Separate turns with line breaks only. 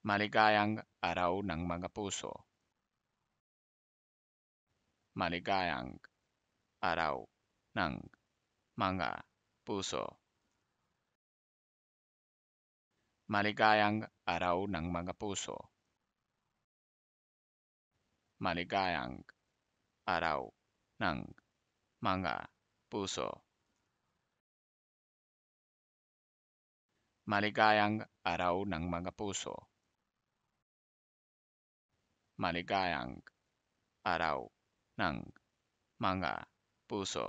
Maligayang Araw ng mga puso. Maligayang Araw ng mga puso. Maligayang Araw ng mga puso. Maligayang Araw ng mga puso. Maligayang Araw ng mga puso maligayang araw ng mga puso.